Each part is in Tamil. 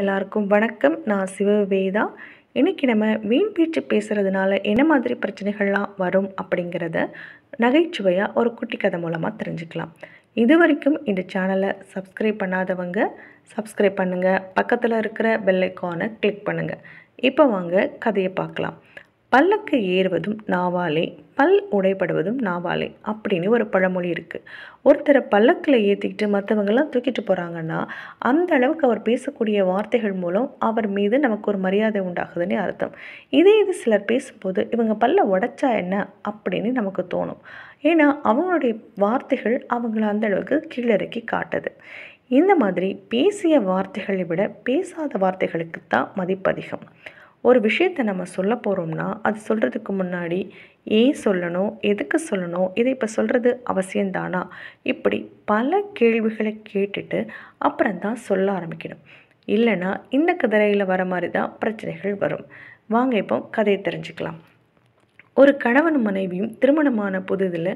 எல்லாருக்கும் வணக்கம் நான் சிவவேதா இன்றைக்கி நம்ம வீண் பேச்சு பேசுகிறதுனால என்ன மாதிரி பிரச்சனைகள்லாம் வரும் அப்படிங்கிறத நகைச்சுவையாக ஒரு குட்டி கதை மூலமாக தெரிஞ்சுக்கலாம் இது வரைக்கும் இந்த சேனலை சப்ஸ்கிரைப் பண்ணாதவங்க சப்ஸ்கிரைப் பண்ணுங்கள் பக்கத்தில் இருக்கிற பெல்லைக்கானை கிளிக் பண்ணுங்கள் இப்போ வாங்க கதையை பார்க்கலாம் பல்லக்கு ஏறுவதும் நாவாலே பல் உடைப்படுவதும் நாவாலே அப்படின்னு ஒரு பழமொழி இருக்குது ஒருத்தரை பல்லக்கில் ஏற்றிக்கிட்டு மற்றவங்கெல்லாம் தூக்கிட்டு போகிறாங்கன்னா அந்த அளவுக்கு அவர் பேசக்கூடிய வார்த்தைகள் மூலம் அவர் மீது நமக்கு ஒரு மரியாதை உண்டாகுதுன்னு அர்த்தம் இதே இது சிலர் பேசும்போது இவங்க பல்ல உடைச்சா என்ன அப்படின்னு நமக்கு தோணும் ஏன்னா அவங்களுடைய வார்த்தைகள் அவங்கள அந்த அளவுக்கு கீழறக்கி காட்டுது இந்த மாதிரி பேசிய வார்த்தைகளை விட பேசாத வார்த்தைகளுக்கு தான் மதிப்பதிகம் ஒரு விஷயத்தை நம்ம சொல்ல போகிறோம்னா அது சொல்கிறதுக்கு முன்னாடி ஏன் சொல்லணும் எதுக்கு சொல்லணும் இதை இப்போ சொல்கிறது அவசியம்தானா இப்படி பல கேள்விகளை கேட்டுட்டு அப்புறம்தான் சொல்ல ஆரம்பிக்கணும் இல்லைனா இந்த கதிரையில் வர மாதிரி தான் பிரச்சனைகள் வரும் வாங்க இப்போ கதையை தெரிஞ்சுக்கலாம் ஒரு கணவன் மனைவியும் திருமணமான புதுதில்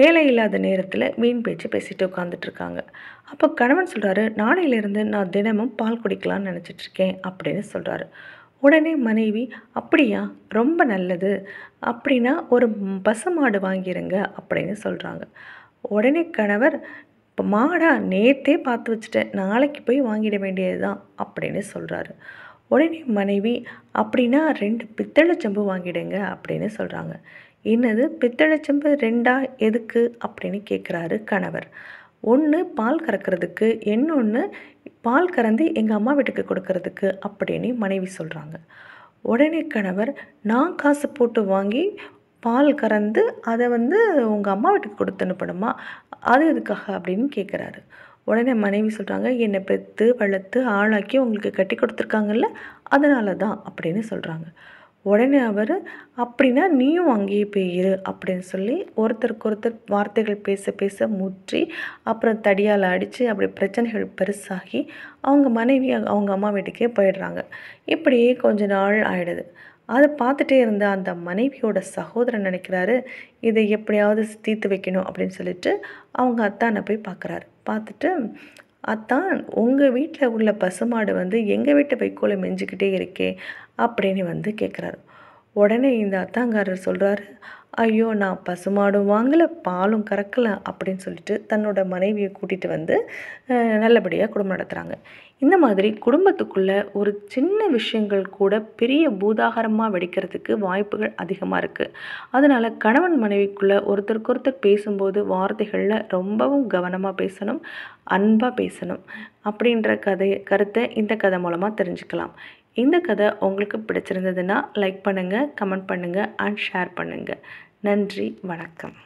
வேலை இல்லாத நேரத்தில் வீண் பேச்சு பேசிட்டு உட்காந்துட்ருக்காங்க அப்போ கணவன் சொல்கிறாரு நாளையிலேருந்து நான் தினமும் பால் குடிக்கலாம்னு நினச்சிட்ருக்கேன் அப்படின்னு சொல்கிறாரு உடனே மனைவி அப்படியா ரொம்ப நல்லது அப்படின்னா ஒரு பசுமாடு வாங்கிடுங்க அப்படின்னு சொல்கிறாங்க உடனே கணவர் இப்போ மாடா நேற்றே பார்த்து வச்சுட்டேன் நாளைக்கு போய் வாங்கிட வேண்டியது தான் அப்படின்னு சொல்கிறாரு உடனே மனைவி அப்படின்னா ரெண்டு பித்தளை செம்பு வாங்கிடுங்க அப்படின்னு சொல்கிறாங்க என்னது பித்தளை செம்பு ரெண்டா எதுக்கு அப்படின்னு கேட்குறாரு கணவர் ஒன்று பால் கறக்கிறதுக்கு இன்னொன்று பால் கறந்து எங்கள் அம்மா வீட்டுக்கு கொடுக்கறதுக்கு அப்படின்னு மனைவி சொல்கிறாங்க உடனே கணவர் நான் காசு போட்டு வாங்கி பால் கறந்து அதை வந்து உங்கள் அம்மா வீட்டுக்கு கொடுத்து அனுப்பணுமா அது எதுக்காக அப்படின்னு கேட்குறாரு உடனே மனைவி சொல்கிறாங்க என்னை பெற்று வளர்த்து ஆளாக்கி உங்களுக்கு கட்டி கொடுத்துருக்காங்கல்ல அதனால தான் அப்படின்னு சொல்கிறாங்க உடனே அவர் அப்படின்னா நீயும் அங்கேயே போயிரு அப்படின்னு சொல்லி ஒருத்தருக்கு ஒருத்தர் வார்த்தைகள் பேச பேச முற்றி அப்புறம் தடியால் அடித்து அப்படி பிரச்சனைகள் பெருசாகி அவங்க மனைவி அவங்க அம்மா வீட்டுக்கே போயிடுறாங்க இப்படியே கொஞ்ச நாள் ஆகிடுது அதை பார்த்துட்டே இருந்த அந்த மனைவியோட சகோதரன் நினைக்கிறாரு இதை எப்படியாவது தீர்த்து வைக்கணும் அப்படின்னு சொல்லிட்டு அவங்க அத்தானை போய் பார்க்குறாரு பார்த்துட்டு அத்தான் உங்கள் வீட்டில் உள்ள பசுமாடு வந்து எங்கள் வீட்டு வைக்கோலை மெஞ்சிக்கிட்டே இருக்கே அப்படின்னு வந்து கேட்குறாரு உடனே இந்த அத்தாங்காரர் சொல்கிறாரு ஐயோ நான் பசுமாடும் வாங்கலை பாலும் கறக்கலை அப்படின்னு சொல்லிட்டு தன்னோட மனைவியை கூட்டிகிட்டு வந்து நல்லபடியாக குடும்பம் நடத்துகிறாங்க இந்த மாதிரி குடும்பத்துக்குள்ளே ஒரு சின்ன விஷயங்கள் கூட பெரிய பூதாகரமாக வெடிக்கிறதுக்கு வாய்ப்புகள் அதிகமாக இருக்குது அதனால் கணவன் மனைவிக்குள்ளே ஒருத்தருக்கு ஒருத்தர் பேசும்போது வார்த்தைகளில் ரொம்பவும் கவனமாக பேசணும் அன்பாக பேசணும் அப்படின்ற கதையை கருத்தை இந்த கதை மூலமாக தெரிஞ்சுக்கலாம் இந்த கதை உங்களுக்கு பிடிச்சிருந்ததுன்னா லைக் பண்ணுங்கள் கமெண்ட் பண்ணுங்கள் அண்ட் ஷேர் பண்ணுங்கள் நன்றி வணக்கம்